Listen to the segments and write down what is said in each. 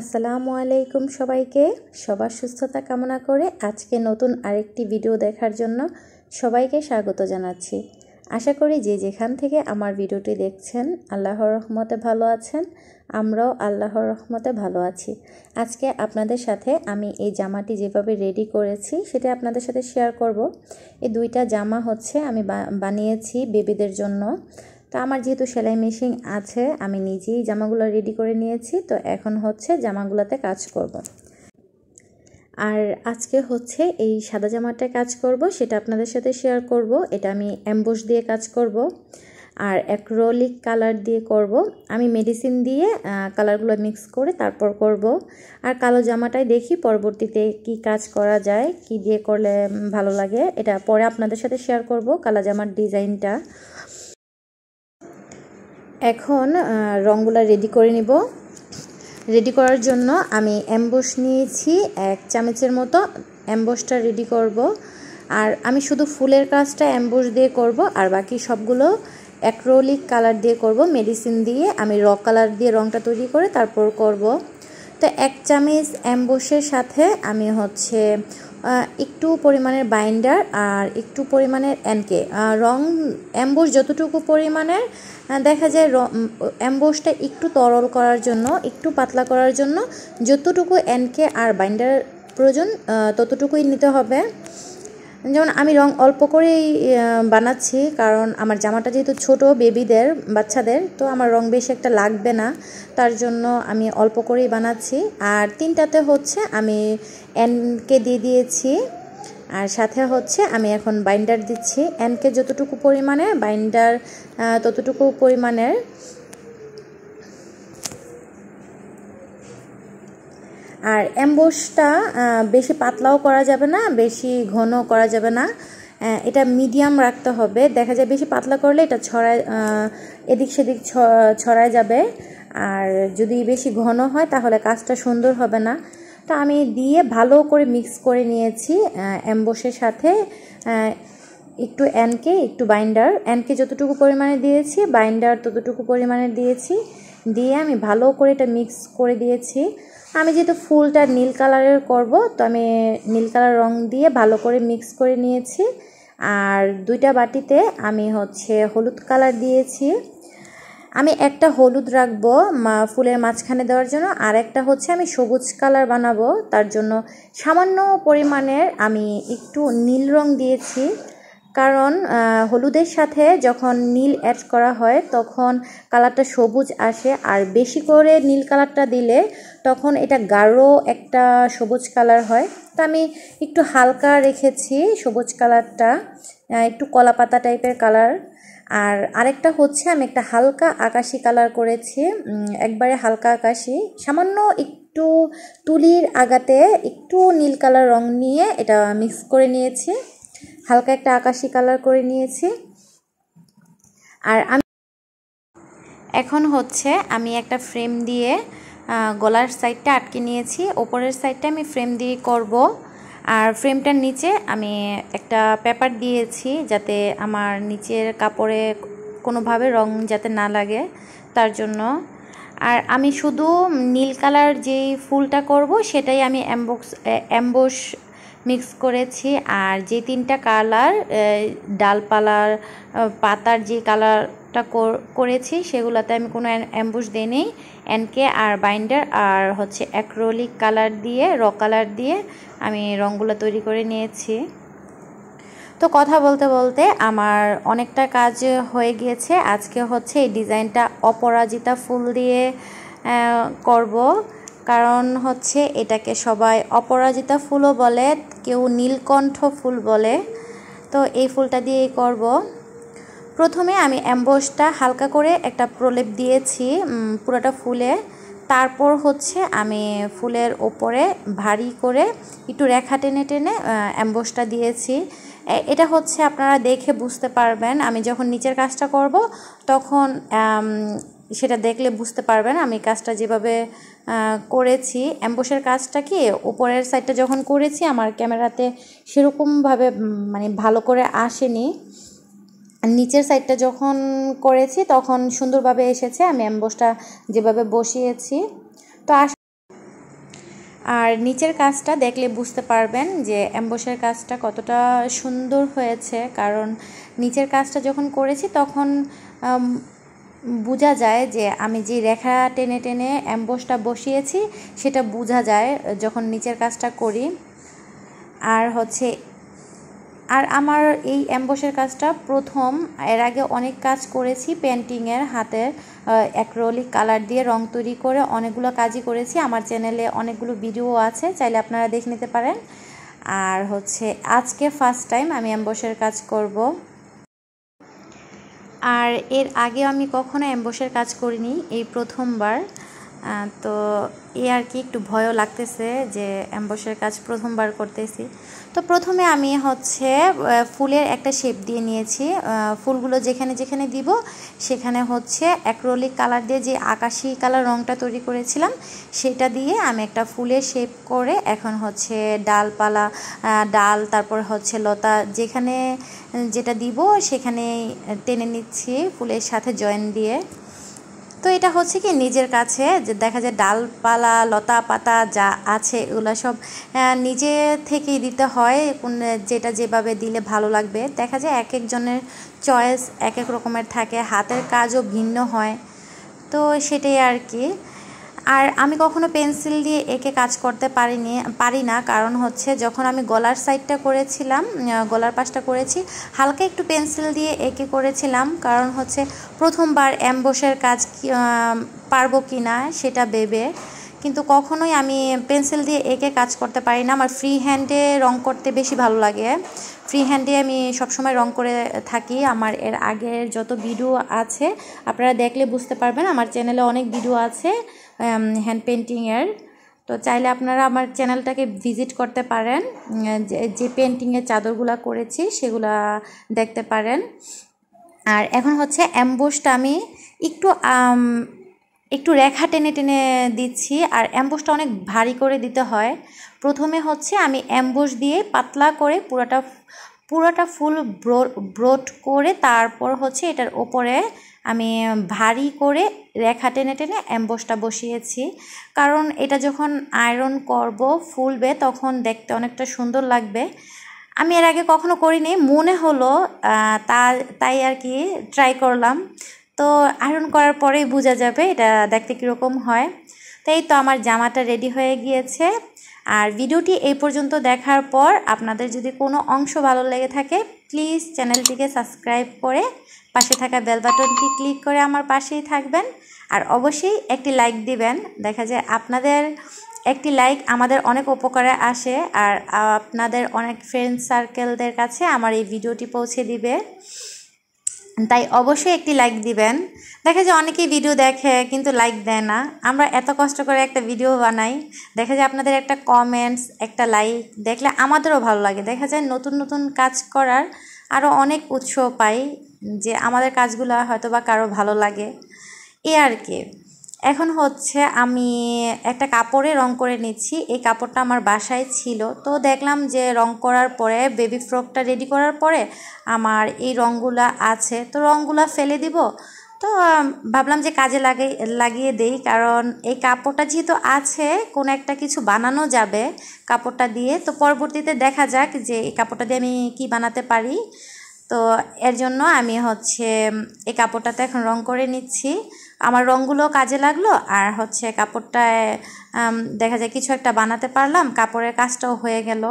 আসসালামু আলাইকুম সবাইকে সবার সুস্থতা কামনা করে আজকে নতুন আরেকটি ভিডিও দেখার জন্য সবাইকে স্বাগত জানাচ্ছি আশা করি যে যেখান থেকে আমার ভিডিওটি দেখছেন আল্লাহর রহমতে ভালো আছেন আমরাও আল্লাহর রহমতে ভালো আছি আজকে আপনাদের সাথে আমি এই জামাটি যেভাবে রেডি করেছি সেটা আপনাদের সাথে শেয়ার করব এই দুইটা জামা হচ্ছে আমি বানিয়েছি বেবিদের জন্য তো আমার যেহেতু সেলাই মেশিন আছে আমি নিজেই জামাগুলো রেডি করে নিয়েছি তো এখন হচ্ছে জামাগুলোতে কাজ করব। আর আজকে হচ্ছে এই সাদা জামাটায় কাজ করব সেটা আপনাদের সাথে শেয়ার করব এটা আমি অ্যাম্বোস দিয়ে কাজ করব। আর অ্যাক্রোলিক কালার দিয়ে করব আমি মেডিসিন দিয়ে কালারগুলো মিক্স করে তারপর করব আর কালো জামাটাই দেখি পরবর্তীতে কি কাজ করা যায় কি দিয়ে করলে ভালো লাগে এটা পরে আপনাদের সাথে শেয়ার করব কালো জামার ডিজাইনটা এখন রঙগুলো রেডি করে নিব রেডি করার জন্য আমি অ্যাম্বস নিয়েছি এক চামচের মতো অ্যাম্বসটা রেডি করব আর আমি শুধু ফুলের কাজটা অ্যাম্বস দিয়ে করব আর বাকি সবগুলো অ্যাক্রোলিক কালার দিয়ে করব মেডিসিন দিয়ে আমি র কালার দিয়ে রঙটা তৈরি করে তারপর করব তো এক চামচ অ্যাম্বসের সাথে আমি হচ্ছে একটু পরিমাণের বাইন্ডার আর একটু পরিমাণের এনকে রং অ্যাম্বোস যতটুকু পরিমাণের দেখা যায় অ্যাম্বোসটা একটু তরল করার জন্য একটু পাতলা করার জন্য যতটুকু এনকে আর বাইন্ডার প্রয়োজন ততটুকুই নিতে হবে যেমন আমি রং অল্প করেই বানাচ্ছি কারণ আমার জামাটা যেহেতু ছোট বেবিদের বাচ্চাদের তো আমার রং বেশি একটা লাগবে না তার জন্য আমি অল্প করেই বানাচ্ছি আর তিনটাতে হচ্ছে আমি এনকে দিয়ে দিয়েছি আর সাথে হচ্ছে আমি এখন বাইন্ডার দিচ্ছি এনকে যতটুকু পরিমাণে বাইন্ডার ততটুকু পরিমাণের আর অ্যাম্বোসটা বেশি পাতলাও করা যাবে না বেশি ঘন করা যাবে না এটা মিডিয়াম রাখতে হবে দেখা যায় বেশি পাতলা করলে এটা ছড়ায় এদিক সেদিক ছড়ায় যাবে আর যদি বেশি ঘন হয় তাহলে কাজটা সুন্দর হবে না তা আমি দিয়ে ভালো করে মিক্স করে নিয়েছি অ্যাম্বোসের সাথে একটু অ্যানকে একটু বাইন্ডার অ্যানকে যতটুকু পরিমাণে দিয়েছি বাইন্ডার ততটুকু পরিমাণে দিয়েছি দিয়ে আমি ভালো করে এটা মিক্স করে দিয়েছি আমি যেহেতু ফুলটা নীল কালারের করব তো আমি নীল কালার রং দিয়ে ভালো করে মিক্স করে নিয়েছি আর দুইটা বাটিতে আমি হচ্ছে হলুদ কালার দিয়েছি আমি একটা হলুদ রাখবো ফুলের মাঝখানে দেওয়ার জন্য আর একটা হচ্ছে আমি সবুজ কালার বানাবো তার জন্য সামান্য পরিমাণের আমি একটু নীল রং দিয়েছি কারণ হলুদের সাথে যখন নীল অ্যাড করা হয় তখন কালারটা সবুজ আসে আর বেশি করে নীল কালারটা দিলে তখন এটা গাঢ় একটা সবুজ কালার হয় তা আমি একটু হালকা রেখেছি সবুজ কালারটা একটু কলা পাতা টাইপের কালার আর আরেকটা হচ্ছে আমি একটা হালকা আকাশি কালার করেছি একবারে হালকা আকাশি সামান্য একটু তুলির আগাতে একটু নীল কালার রং নিয়ে এটা মিক্স করে নিয়েছি হালকা একটা আকাশি কালার করে নিয়েছি আর আমি এখন হচ্ছে আমি একটা ফ্রেম দিয়ে গলার সাইডটা আটকে নিয়েছি ওপরের সাইডটা আমি ফ্রেম দিয়ে করব আর ফ্রেমটার নিচে আমি একটা পেপার দিয়েছি যাতে আমার নিচের কাপড়ে কোনোভাবে রং যাতে না লাগে তার জন্য আর আমি শুধু নীল কালার যেই ফুলটা করব সেটাই আমি অ্যাম্বক্স অ্যাম্বোস মিক্স করেছি আর যে তিনটা কালার ডালপালার পাতার যে কালারটা করেছি সেগুলোতে আমি কোনো অ্যাম্বুশ দিই নেই এনকে আর বাইন্ডার আর হচ্ছে অ্যাক্রোলিক কালার দিয়ে র কালার দিয়ে আমি রঙগুলো তৈরি করে নিয়েছি তো কথা বলতে বলতে আমার অনেকটা কাজ হয়ে গিয়েছে আজকে হচ্ছে এই ডিজাইনটা অপরাজিতা ফুল দিয়ে করব কারণ হচ্ছে এটাকে সবাই অপরাজিতা ফুলও বলে কেউ নীলকণ্ঠ ফুল বলে তো এই ফুলটা দিয়ে করব প্রথমে আমি অ্যাম্বসটা হালকা করে একটা প্রলেপ দিয়েছি পুরোটা ফুলে তারপর হচ্ছে আমি ফুলের ওপরে ভারী করে একটু রেখা টেনে টেনে অ্যাম্বসটা দিয়েছি এটা হচ্ছে আপনারা দেখে বুঝতে পারবেন আমি যখন নিচের কাজটা করব তখন সেটা দেখলে বুঝতে পারবেন আমি কাজটা যেভাবে করেছি অ্যাম্বোসের কাজটা কি উপরের সাইডটা যখন করেছি আমার ক্যামেরাতে সেরকমভাবে মানে ভালো করে আসেনি নিচের সাইডটা যখন করেছি তখন সুন্দরভাবে এসেছে আমি অ্যাম্বোসটা যেভাবে বসিয়েছি তো আস আর নিচের কাজটা দেখলে বুঝতে পারবেন যে অ্যাম্বোসের কাজটা কতটা সুন্দর হয়েছে কারণ নিচের কাজটা যখন করেছি তখন বোঝা যায় যে আমি যে রেখা টেনে টেনে অ্যাম্বোসটা বসিয়েছি সেটা বোঝা যায় যখন নিচের কাজটা করি আর হচ্ছে আর আমার এই অ্যাম্বসের কাজটা প্রথম এর আগে অনেক কাজ করেছি পেন্টিংয়ের হাতের অ্যাক্রোলিক কালার দিয়ে রং তৈরি করে অনেকগুলো কাজই করেছি আমার চ্যানেলে অনেকগুলো ভিডিও আছে চাইলে আপনারা দেখে নিতে পারেন আর হচ্ছে আজকে ফার্স্ট টাইম আমি অ্যাম্বসের কাজ করব আর এর আগে আমি কখনো অ্যাম্বসের কাজ করিনি এই প্রথমবার তো এ আর কি একটু ভয়ও লাগতেছে যে অ্যাম্বসের কাজ প্রথমবার করতেছি তো প্রথমে আমি হচ্ছে ফুলের একটা শেপ দিয়ে নিয়েছি ফুলগুলো যেখানে যেখানে দিব সেখানে হচ্ছে অ্যাক্রোলিক কালার দিয়ে যে আকাশি কালার রঙটা তৈরি করেছিলাম সেটা দিয়ে আমি একটা ফুলের শেপ করে এখন হচ্ছে ডালপালা ডাল তারপর হচ্ছে লতা যেখানে যেটা দিব সেখানে টেনে নিচ্ছি ফুলের সাথে জয়েন দিয়ে তো এটা হচ্ছে কি নিজের কাছে যে দেখা যায় ডালপালা লতা পাতা যা আছে এগুলো সব নিজে থেকেই দিতে হয় কোন যেটা যেভাবে দিলে ভালো লাগবে দেখা যায় এক একজনের চয়েস এক এক রকমের থাকে হাতের কাজও ভিন্ন হয় তো সেটাই আর কি আর আমি কখনো পেন্সিল দিয়ে একে কাজ করতে পারিনি পারি না কারণ হচ্ছে যখন আমি গলার সাইডটা করেছিলাম গলার পাশটা করেছি হালকা একটু পেন্সিল দিয়ে একে করেছিলাম কারণ হচ্ছে প্রথমবার অ্যাম্বসের কাজ পারবো কি না সেটা ভেবে কিন্তু কখনোই আমি পেন্সিল দিয়ে এঁকে কাজ করতে পারি না আমার ফ্রি হ্যান্ডে রং করতে বেশি ভালো লাগে ফ্রি হ্যান্ডে আমি সবসময় রং করে থাকি আমার এর আগের যত ভিডিও আছে আপনারা দেখলে বুঝতে পারবেন আমার চ্যানেলে অনেক ভিডিও আছে হ্যান্ড um, পেন্টিংয়ের তো চাইলে আপনারা আমার চ্যানেলটাকে ভিজিট করতে পারেন যে পেন্টিংয়ের চাদরগুলো করেছি সেগুলা দেখতে পারেন আর এখন হচ্ছে অ্যাম্বোসটা আমি একটু um, একটু রেখা টেনে টেনে দিচ্ছি আর অ্যাম্বোসটা অনেক ভারী করে দিতে হয় প্রথমে হচ্ছে আমি অ্যাম্বোস দিয়ে পাতলা করে পুরোটা পুরোটা ফুল ব্রোড করে তারপর হচ্ছে এটার ওপরে আমি ভারী করে রেখা টেনে টেনে অ্যাম্বসটা বসিয়েছি কারণ এটা যখন আয়রন করব ফুলবে তখন দেখতে অনেকটা সুন্দর লাগবে আমি এর আগে কখনো করিনি মনে হলো তা তাই আর কি ট্রাই করলাম তো আয়রন করার পরেই বোঝা যাবে এটা দেখতে কীরকম হয় তাই তো আমার জামাটা রেডি হয়ে গিয়েছে আর ভিডিওটি এই পর্যন্ত দেখার পর আপনাদের যদি কোনো অংশ ভালো লেগে থাকে প্লিজ চ্যানেলটিকে সাবস্ক্রাইব করে পাশে থাকা বেল বাটনটি ক্লিক করে আমার পাশেই থাকবেন আর অবশ্যই একটি লাইক দিবেন দেখা যায় আপনাদের একটি লাইক আমাদের অনেক উপকারে আসে আর আপনাদের অনেক ফ্রেন্ড সার্কেলদের কাছে আমার এই ভিডিওটি পৌঁছে দিবে তাই অবশ্যই একটি লাইক দিবেন দেখা যায় অনেকেই ভিডিও দেখে কিন্তু লাইক দেয় না আমরা এত কষ্ট করে একটা ভিডিও বানাই দেখা যায় আপনাদের একটা কমেন্টস একটা লাইক দেখলে আমাদেরও ভালো লাগে দেখা যায় নতুন নতুন কাজ করার আরও অনেক উৎসাহ পাই যে আমাদের কাজগুলো হয়তো বা কারো ভালো লাগে এ আর কি এখন হচ্ছে আমি একটা কাপড়ে রং করে নিচ্ছি এই কাপড়টা আমার বাসায় ছিল তো দেখলাম যে রং করার পরে বেবি ফ্রকটা রেডি করার পরে আমার এই রঙগুলো আছে তো রঙগুলো ফেলে দিব তো ভাবলাম যে কাজে লাগে লাগিয়ে দেই কারণ এই কাপড়টা যেহেতু আছে কোনো একটা কিছু বানানো যাবে কাপড়টা দিয়ে তো পরবর্তীতে দেখা যাক যে এই কাপড়টা দিয়ে আমি কি বানাতে পারি তো এর জন্য আমি হচ্ছে এই কাপড়টাতে এখন রং করে নিচ্ছি আমার রঙগুলো কাজে লাগলো আর হচ্ছে কাপড়টায় দেখা যায় কিছু একটা বানাতে পারলাম কাপড়ের কাজটাও হয়ে গেল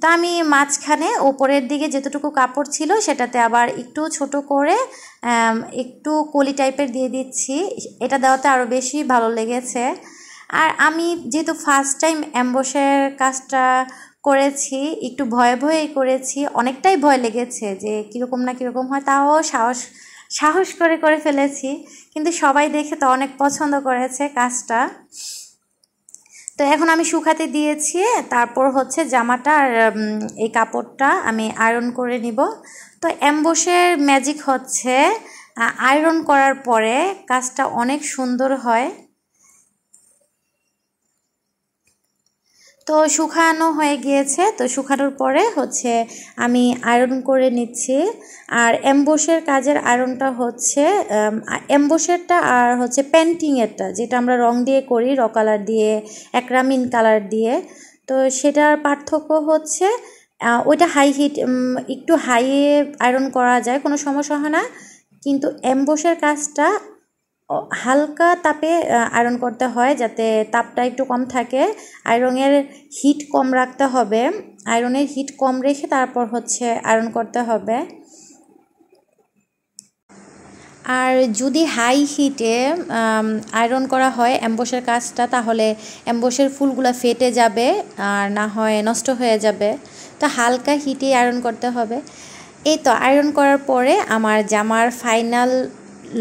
তো আমি মাঝখানে ওপরের দিকে যেতটুকু কাপড় ছিল সেটাতে আবার একটু ছোট করে একটু কলি টাইপের দিয়ে দিচ্ছি এটা দেওয়াতে আরও বেশি ভালো লেগেছে আর আমি যেহেতু ফার্স্ট টাইম অ্যাম্বসের কাজটা করেছি একটু ভয়ে ভয়ে করেছি অনেকটাই ভয় লেগেছে যে কীরকম না কীরকম হয় তাও সাহস সাহস করে করে ফেলেছি কিন্তু সবাই দেখে তো অনেক পছন্দ করেছে কাজটা তো এখন আমি শুকাতে দিয়েছি তারপর হচ্ছে জামাটা আর এই কাপড়টা আমি আয়রন করে নিব তো অ্যাম্বোসের ম্যাজিক হচ্ছে আয়রন করার পরে কাজটা অনেক সুন্দর হয় তো শুকানো হয়ে গিয়েছে তো শুকানোর পরে হচ্ছে আমি আয়রন করে নিচ্ছি আর এম্বোসের কাজের আয়রনটা হচ্ছে এম্বোসেরটা আর হচ্ছে পেন্টিংয়েরটা যেটা আমরা রং দিয়ে করি র কালার দিয়ে একরামিন কালার দিয়ে তো সেটার পার্থক্য হচ্ছে ওইটা হাই হিট একটু হাইয়ে আয়রন করা যায় কোনো সমস্যা হয় না কিন্তু এম্বোসের কাজটা হালকা তাপে আয়রন করতে হয় যাতে তাপটা একটু কম থাকে আয়রনের হিট কম রাখতে হবে আয়রনের হিট কম রেখে তারপর হচ্ছে আয়রন করতে হবে আর যদি হাই হিটে আয়রন করা হয় অ্যাম্বসের কাজটা তাহলে অ্যাম্বসের ফুলগুলো ফেটে যাবে আর না হয় নষ্ট হয়ে যাবে তো হালকা হিটে আয়রন করতে হবে এই তো আয়রন করার পরে আমার জামার ফাইনাল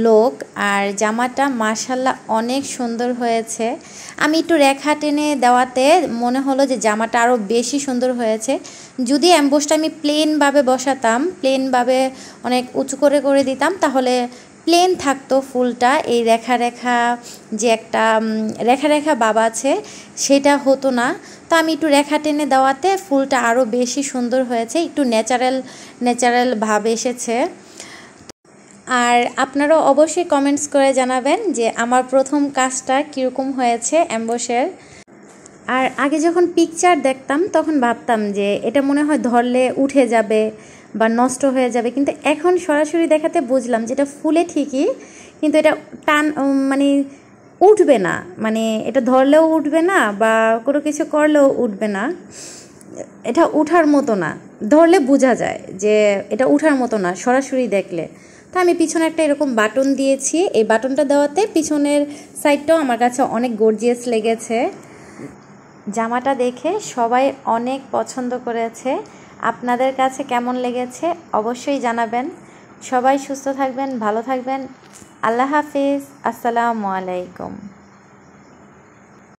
লোক আর জামাটা মাশাল্লাহ অনেক সুন্দর হয়েছে আমি একটু রেখা টেনে দেওয়াতে মনে হলো যে জামাটা আরও বেশি সুন্দর হয়েছে যদি অ্যাম্বোসটা আমি প্লেনভাবে বসাতাম প্লেনভাবে অনেক উঁচু করে করে দিতাম তাহলে প্লেন থাকতো ফুলটা এই রেখা রেখা যে একটা রেখা রেখা বাবা আছে সেটা হতো না তো আমি একটু রেখা টেনে দেওয়াতে ফুলটা আরও বেশি সুন্দর হয়েছে একটু ন্যাচারাল ন্যাচারালভাবে এসেছে আর আপনারা অবশ্যই কমেন্টস করে জানাবেন যে আমার প্রথম কাজটা কীরকম হয়েছে অ্যাম্বোসের আর আগে যখন পিকচার দেখতাম তখন ভাবতাম যে এটা মনে হয় ধরলে উঠে যাবে বা নষ্ট হয়ে যাবে কিন্তু এখন সরাসরি দেখাতে বুঝলাম যেটা ফুলে ঠিকই কিন্তু এটা টান মানে উঠবে না মানে এটা ধরলেও উঠবে না বা কোনো কিছু করলেও উঠবে না এটা উঠার মতো না ধরলে বোঝা যায় যে এটা উঠার মতো না সরাসরি দেখলে তো আমি পিছনে একটা এরকম বাটন দিয়েছি এই বাটনটা দেওয়াতে পিছনের সাইডটাও আমার কাছে অনেক গর্জিয়াস লেগেছে জামাটা দেখে সবাই অনেক পছন্দ করেছে আপনাদের কাছে কেমন লেগেছে অবশ্যই জানাবেন সবাই সুস্থ থাকবেন ভালো থাকবেন আল্লাহ হাফিজ আসসালামু আলাইকুম